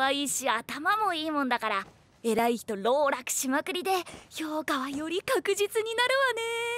わいいし頭もいいもんだから偉い人籠絡しまくりで評価はより確実になるわね